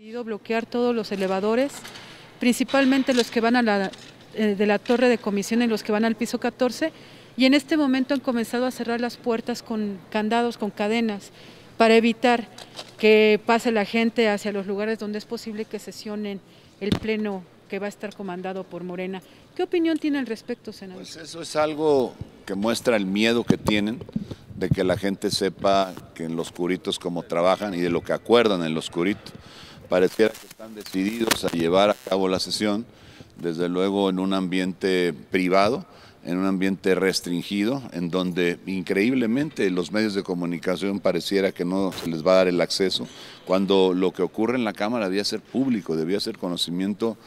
decidido bloquear todos los elevadores, principalmente los que van a la, eh, de la torre de comisión y los que van al piso 14, y en este momento han comenzado a cerrar las puertas con candados, con cadenas, para evitar que pase la gente hacia los lugares donde es posible que sesionen el pleno que va a estar comandado por Morena. ¿Qué opinión tiene al respecto, senador? Pues eso es algo que muestra el miedo que tienen de que la gente sepa que en los curitos cómo trabajan y de lo que acuerdan en los curitos pareciera que están decididos a llevar a cabo la sesión, desde luego en un ambiente privado, en un ambiente restringido, en donde increíblemente los medios de comunicación pareciera que no se les va a dar el acceso, cuando lo que ocurre en la Cámara debía ser público, debía ser conocimiento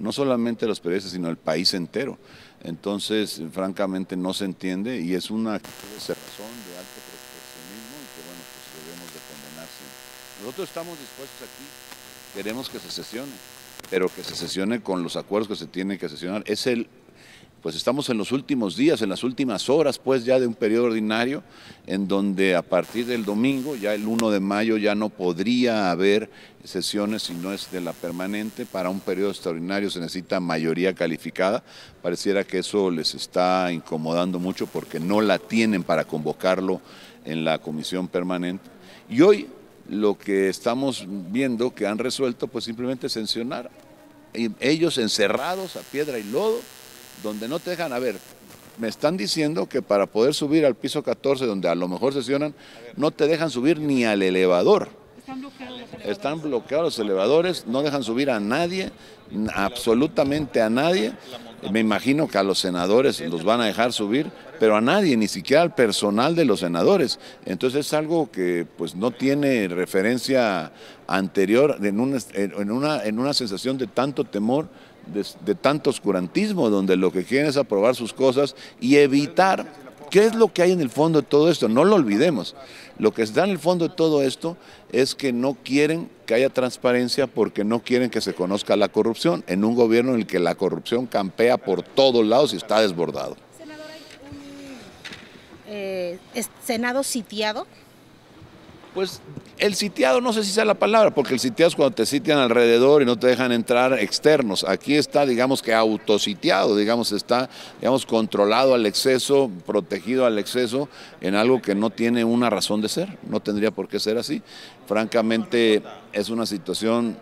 no solamente de los periodistas, sino del país entero. Entonces, francamente, no se entiende y es una razón de alto proteccionismo y que, bueno, pues debemos de condenarse. Nosotros estamos dispuestos aquí Queremos que se sesione, pero que se sesione con los acuerdos que se tienen que sesionar. Es el pues estamos en los últimos días, en las últimas horas, pues ya de un periodo ordinario, en donde a partir del domingo, ya el 1 de mayo, ya no podría haber sesiones si no es de la permanente. Para un periodo extraordinario se necesita mayoría calificada. Pareciera que eso les está incomodando mucho porque no la tienen para convocarlo en la comisión permanente. Y hoy lo que estamos viendo que han resuelto, pues simplemente sancionar. Ellos encerrados a piedra y lodo, donde no te dejan, a ver, me están diciendo que para poder subir al piso 14, donde a lo mejor sesionan, no te dejan subir ni al elevador. Están bloqueados los elevadores. no dejan subir a nadie, absolutamente a nadie. Me imagino que a los senadores los van a dejar subir, pero a nadie, ni siquiera al personal de los senadores. Entonces es algo que pues no tiene referencia anterior en una, en una, en una sensación de tanto temor. De, de tanto oscurantismo, donde lo que quieren es aprobar sus cosas y evitar ¿Qué es lo que hay en el fondo de todo esto? No lo olvidemos. Lo que está en el fondo de todo esto es que no quieren que haya transparencia porque no quieren que se conozca la corrupción en un gobierno en el que la corrupción campea por todos lados y está desbordado. Senador, ¿hay un eh, Senado sitiado? pues el sitiado, no sé si sea la palabra, porque el sitiado es cuando te sitian alrededor y no te dejan entrar externos. Aquí está, digamos que autositiado, digamos, está, digamos, controlado al exceso, protegido al exceso, en algo que no tiene una razón de ser, no tendría por qué ser así. Francamente, es una situación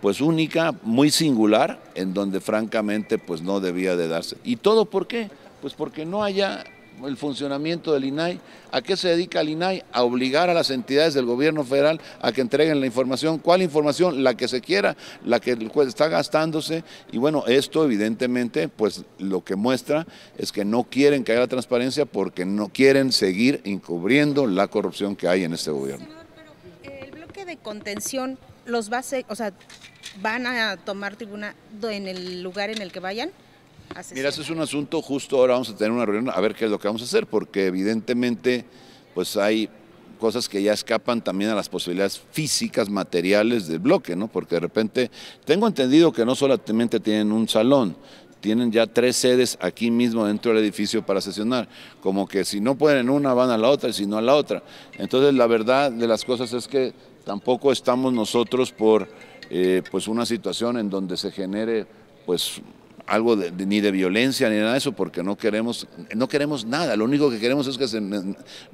pues única, muy singular, en donde francamente pues no debía de darse. ¿Y todo por qué? Pues porque no haya el funcionamiento del INAI. ¿A qué se dedica el INAI? A obligar a las entidades del gobierno federal a que entreguen la información. ¿Cuál información? La que se quiera, la que está gastándose. Y bueno, esto evidentemente, pues lo que muestra es que no quieren que haya transparencia porque no quieren seguir encubriendo la corrupción que hay en este gobierno. Eh, el bloque de contención los va a, o sea, van a tomar tribuna en el lugar en el que vayan. Mira, ese es un asunto justo, ahora vamos a tener una reunión a ver qué es lo que vamos a hacer, porque evidentemente pues hay cosas que ya escapan también a las posibilidades físicas, materiales del bloque, ¿no? Porque de repente tengo entendido que no solamente tienen un salón, tienen ya tres sedes aquí mismo dentro del edificio para sesionar, como que si no pueden en una van a la otra y si no a la otra. Entonces la verdad de las cosas es que tampoco estamos nosotros por eh, pues una situación en donde se genere pues algo ni de violencia ni nada de eso, porque no queremos, no queremos nada. Lo único que queremos es que se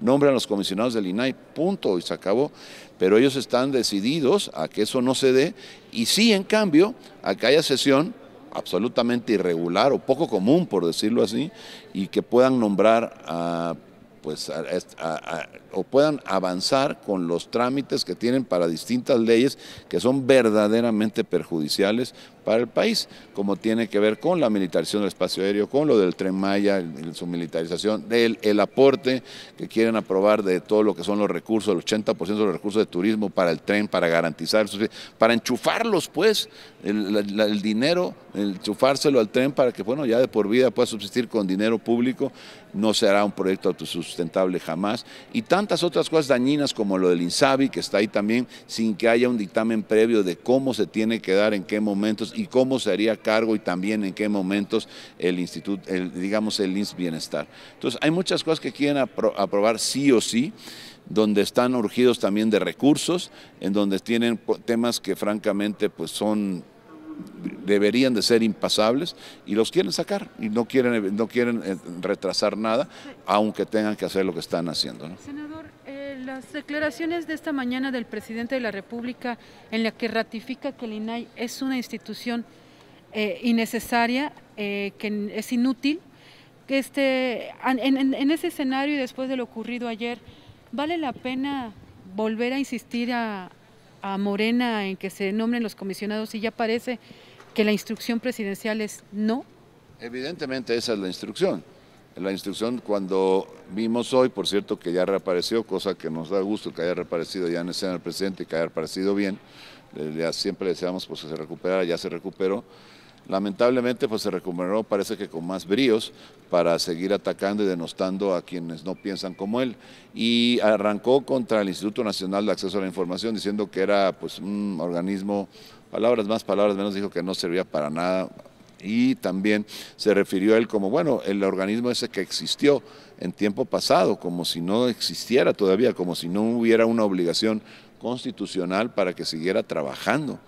nombren los comisionados del INAI, punto, y se acabó. Pero ellos están decididos a que eso no se dé, y sí, en cambio, a que haya sesión absolutamente irregular o poco común, por decirlo así, y que puedan nombrar a, pues, a o puedan avanzar con los trámites que tienen para distintas leyes que son verdaderamente perjudiciales para el país, como tiene que ver con la militarización del espacio aéreo, con lo del tren Maya, su militarización, el, el aporte que quieren aprobar de todo lo que son los recursos, el 80% de los recursos de turismo para el tren, para garantizar, para enchufarlos pues, el, dinero, enchufárselo al tren para que, bueno, ya de por vida pueda subsistir con dinero público, no será un proyecto autosustentable jamás. Y tantas otras cosas dañinas como lo del INSABI, que está ahí también, sin que haya un dictamen previo de cómo se tiene que dar, en qué momentos y cómo se haría cargo y también en qué momentos el Instituto, digamos, el INS Bienestar. Entonces, hay muchas cosas que quieren aprobar sí o sí donde están urgidos también de recursos, en donde tienen temas que francamente pues son deberían de ser impasables y los quieren sacar y no quieren, no quieren eh, retrasar nada, aunque tengan que hacer lo que están haciendo. Senador, eh, las declaraciones de esta mañana del presidente de la República en la que ratifica que el INAI es una institución eh, innecesaria, que es inútil, este, en ese escenario y después de lo ocurrido ayer, ¿vale la pena volver a insistir a, a Morena en que se nombren los comisionados y ya parece que la instrucción presidencial es no? Evidentemente esa es la instrucción. La instrucción cuando vimos hoy, por cierto que ya reapareció, cosa que nos da gusto que haya reaparecido ya en escena el presidente, que haya aparecido bien, eh, ya siempre deseamos pues, que se recuperara, ya se recuperó, Lamentablemente, pues se recuperó, parece que con más bríos, para seguir atacando y denostando a quienes no piensan como él. Y arrancó contra el Instituto Nacional de Acceso a la Información, diciendo que era pues, un organismo, palabras más, palabras menos, dijo que no servía para nada. Y también se refirió a él como, bueno, el organismo ese que existió en tiempo pasado, como si no existiera todavía, como si no hubiera una obligación constitucional para que siguiera trabajando.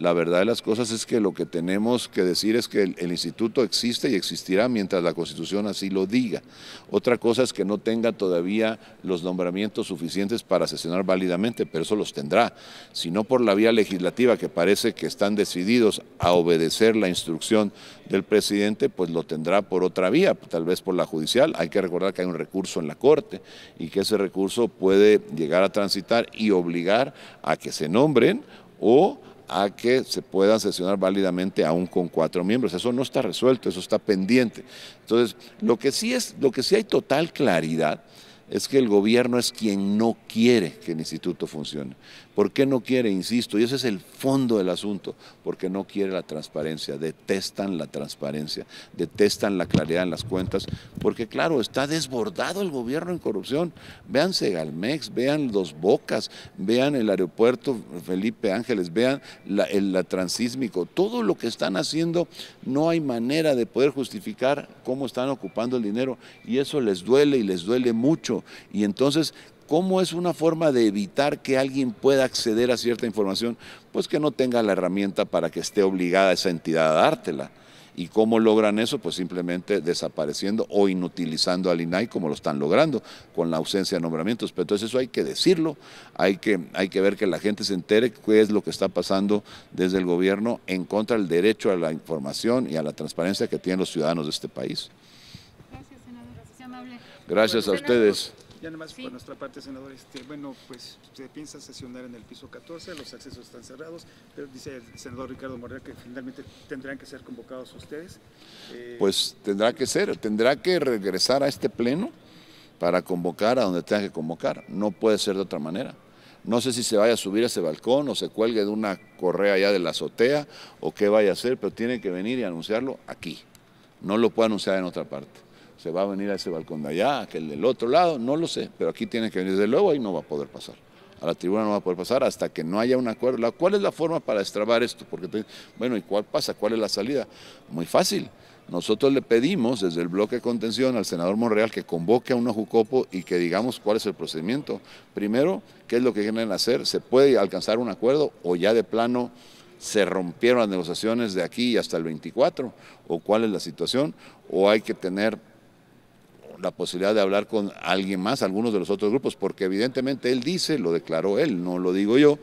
La verdad de las cosas es que lo que tenemos que decir es que el, instituto existe y existirá mientras la Constitución así lo diga. Otra cosa es que no tenga todavía los nombramientos suficientes para sesionar válidamente, pero eso los tendrá. Si no por la vía legislativa, que parece que están decididos a obedecer la instrucción del presidente, pues lo tendrá por otra vía, tal vez por la judicial. Hay que recordar que hay un recurso en la Corte y que ese recurso puede llegar a transitar y obligar a que se nombren o a que se pueda sesionar válidamente aún con cuatro miembros. Eso no está resuelto, eso está pendiente. Entonces, lo que sí, es, lo que sí hay total claridad es que el gobierno es quien no quiere que el instituto funcione. ¿Por qué no quiere? Insisto, y ese es el fondo del asunto, porque no quiere la transparencia, detestan la transparencia, detestan la claridad en las cuentas, porque claro, está desbordado el gobierno en corrupción. Vean Segalmex, vean Dos Bocas, vean el aeropuerto Felipe Ángeles, vean el la transísmico, todo lo que están haciendo, no hay manera de poder justificar cómo están ocupando el dinero y eso les duele y les duele mucho y entonces, ¿Cómo es una forma de evitar que alguien pueda acceder a cierta información? Pues que no tenga la herramienta para que esté obligada esa entidad a dártela. ¿Y cómo logran eso? Pues simplemente desapareciendo o inutilizando al INAI como lo están logrando, con la ausencia de nombramientos. Pero entonces eso hay que decirlo, hay que, hay que ver que la gente se entere qué es lo que está pasando desde el gobierno en contra del derecho a la información y a la transparencia que tienen los ciudadanos de este país. Gracias a ustedes. Ya nada más por nuestra parte, senador, este, bueno, pues se piensa sesionar en el piso 14, los accesos están cerrados, pero dice el senador Ricardo Morrea que finalmente tendrán que ser convocados ustedes. Eh, pues tendrá que ser, tendrá que regresar a este pleno para convocar a donde tenga que convocar, no puede ser de otra manera. No sé si se vaya a subir a ese balcón o se cuelgue de una correa allá de la azotea o qué vaya a hacer, pero tiene que venir y anunciarlo aquí. No lo puede anunciar en otra parte se va a venir a ese balcón de allá, que el del otro lado, no lo sé, pero aquí tiene que venir. Desde luego y no va a poder pasar. A la tribuna no va a poder pasar hasta que no haya un acuerdo. ¿Cuál es la forma para extrabar esto? Porque, bueno, ¿y cuál pasa? ¿Cuál es la salida? Muy fácil. Nosotros le pedimos desde el bloque de contención al senador Monreal que convoque a un Jucopo y que digamos cuál es el procedimiento. Primero, ¿qué es lo que quieren hacer? ¿Se puede alcanzar un acuerdo o ya de plano se rompieron las negociaciones de aquí hasta el 24? ¿O cuál es la situación? ¿O hay que tener la posibilidad de hablar con alguien más, algunos de los otros grupos, porque evidentemente él dice, lo declaró él, no lo digo yo,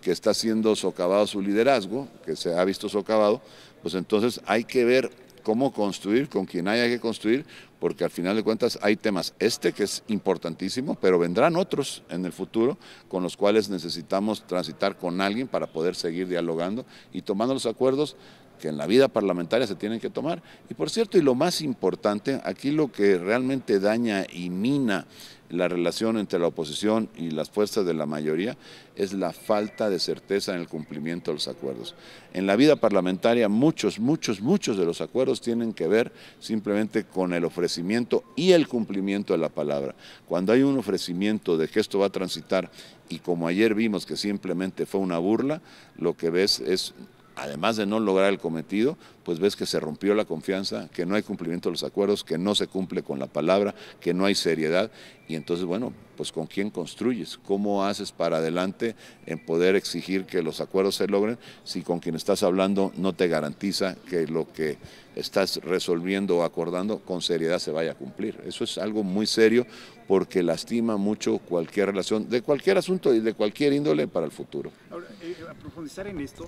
que está siendo socavado su liderazgo, que se ha visto socavado, pues entonces hay que ver cómo construir, con quién haya que construir, porque al final de cuentas hay temas, este que es importantísimo, pero vendrán otros en el futuro con los cuales necesitamos transitar con alguien para poder seguir dialogando y tomando los acuerdos que en la vida parlamentaria se tienen que tomar. Y por cierto, y lo más importante, aquí lo que realmente daña y mina la relación entre la oposición y las fuerzas de la mayoría es la falta de certeza en el cumplimiento de los acuerdos. En la vida parlamentaria muchos, muchos, muchos de los acuerdos tienen que ver simplemente con el ofrecimiento y el cumplimiento de la palabra. Cuando hay un ofrecimiento de que esto va a transitar y como ayer vimos que simplemente fue una burla, lo que ves es además de no lograr el cometido, pues ves que se rompió la confianza, que no hay cumplimiento de los acuerdos, que no se cumple con la palabra, que no hay seriedad. Y entonces, bueno, pues con quién construyes, cómo haces para adelante en poder exigir que los acuerdos se logren si con quien estás hablando no te garantiza que lo que estás resolviendo o acordando, con seriedad se vaya a cumplir. Eso es algo muy serio porque lastima mucho cualquier relación de cualquier asunto y de cualquier índole para el futuro. Ahora, eh, eh, profundizar en esto,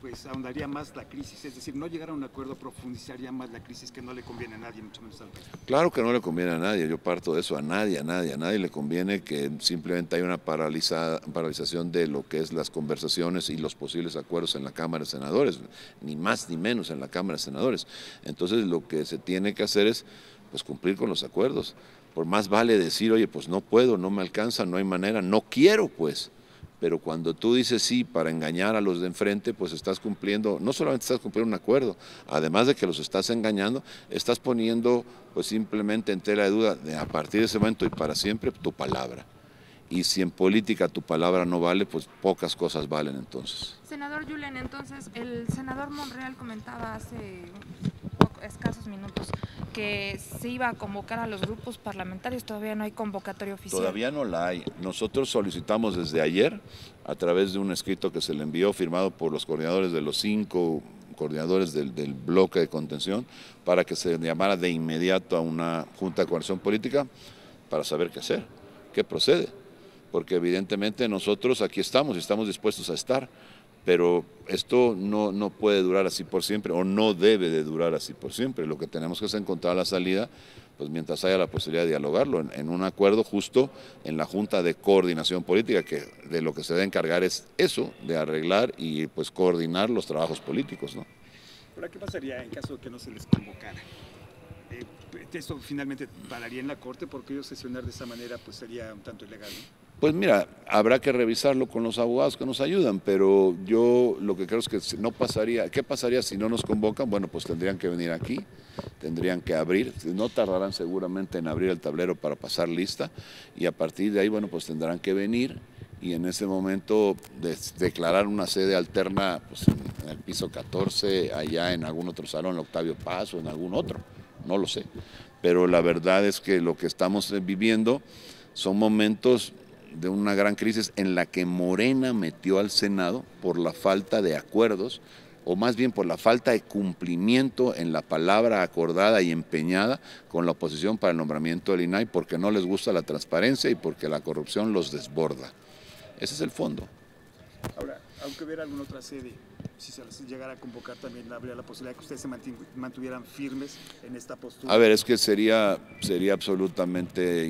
pues ahondaría más la crisis, es decir, no llegar a un acuerdo profundizaría más la crisis que no le conviene a nadie, mucho menos al Claro que no le conviene a nadie, yo parto de eso, a nadie, a nadie, a nadie le conviene que simplemente hay una paralizada paralización de lo que es las conversaciones y los posibles acuerdos en la Cámara de Senadores, ni más ni menos en la Cámara de Senadores. Entonces lo que se tiene que hacer es pues, cumplir con los acuerdos. Por más vale decir, oye, pues no puedo, no me alcanza, no hay manera, no quiero, pues. Pero cuando tú dices sí para engañar a los de enfrente, pues estás cumpliendo, no solamente estás cumpliendo un acuerdo, además de que los estás engañando, estás poniendo pues simplemente en tela de duda a partir de ese momento y para siempre tu palabra y si en política tu palabra no vale, pues pocas cosas valen entonces. Senador Julen, entonces el senador Monreal comentaba hace que se iba a convocar a los grupos parlamentarios, todavía no hay convocatoria oficial. Todavía no la hay. Nosotros solicitamos desde ayer, a través de un escrito que se le envió, firmado por los coordinadores de los cinco coordinadores del, del, bloque de contención para que se llamara de inmediato a una junta de coalición política para saber qué hacer, qué procede, porque evidentemente nosotros aquí estamos y estamos dispuestos a estar pero esto no, puede durar así por siempre o no debe de durar así por siempre. Lo que tenemos que es encontrar la salida, pues mientras haya la posibilidad de dialogarlo, en, un acuerdo justo en la Junta de Coordinación Política, que de lo que se debe encargar es eso, de arreglar y pues coordinar los trabajos políticos. ¿no? ¿Pero qué pasaría en caso de que no se les convocara? Eh, esto finalmente pararía en la Corte porque ellos sesionar de esa manera pues sería un tanto ilegal, ¿no? Pues mira, habrá que revisarlo con los abogados que nos ayudan, pero yo lo que creo es que no pasaría, ¿qué pasaría si no nos convocan? Bueno, pues tendrían que venir aquí, tendrían que abrir, no tardarán seguramente en abrir el tablero para pasar lista y a partir de ahí, bueno, pues tendrán que venir y en ese momento declarar una sede alterna pues, en el piso 14, allá en algún otro salón, en Octavio Paz o en algún otro, no lo sé. Pero la verdad es que lo que estamos eh, viviendo son momentos de una gran crisis en la que Morena metió al Senado por la falta de acuerdos, o más bien por la falta de cumplimiento en la palabra acordada y empeñada con la oposición para el nombramiento del INAI, porque no les gusta la transparencia y porque la corrupción los desborda. Ese es el fondo. Ahora, aunque hubiera alguna otra sede, si se llegara a convocar también habría la posibilidad de que ustedes se mantuvieran firmes en esta postura. A ver, es que sería, sería absolutamente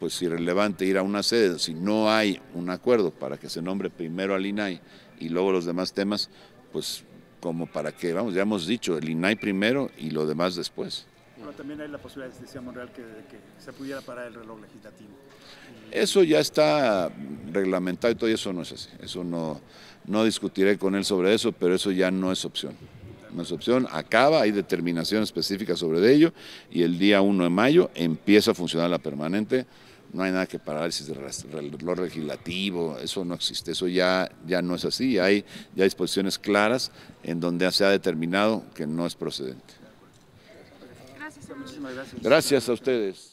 pues irrelevante ir a una sede. Si no hay un acuerdo para que se nombre primero al INAI y luego los demás temas, pues como para que, vamos, ya hemos dicho, el INAI primero y lo demás después. Bueno, también hay la posibilidad, decía Monreal, que, que se pudiera parar el reloj legislativo. Eso ya está reglamentado y todo eso no es así. Eso no, no discutiré con él sobre eso, pero eso ya no es opción. No es opción, acaba, hay determinación específica sobre ello y el día 1 de mayo empieza a funcionar la permanente no hay nada que parálisis de lo legislativo, eso no existe, eso ya, ya no es así, hay ya disposiciones claras en donde se ha determinado que no es procedente. Gracias a ustedes.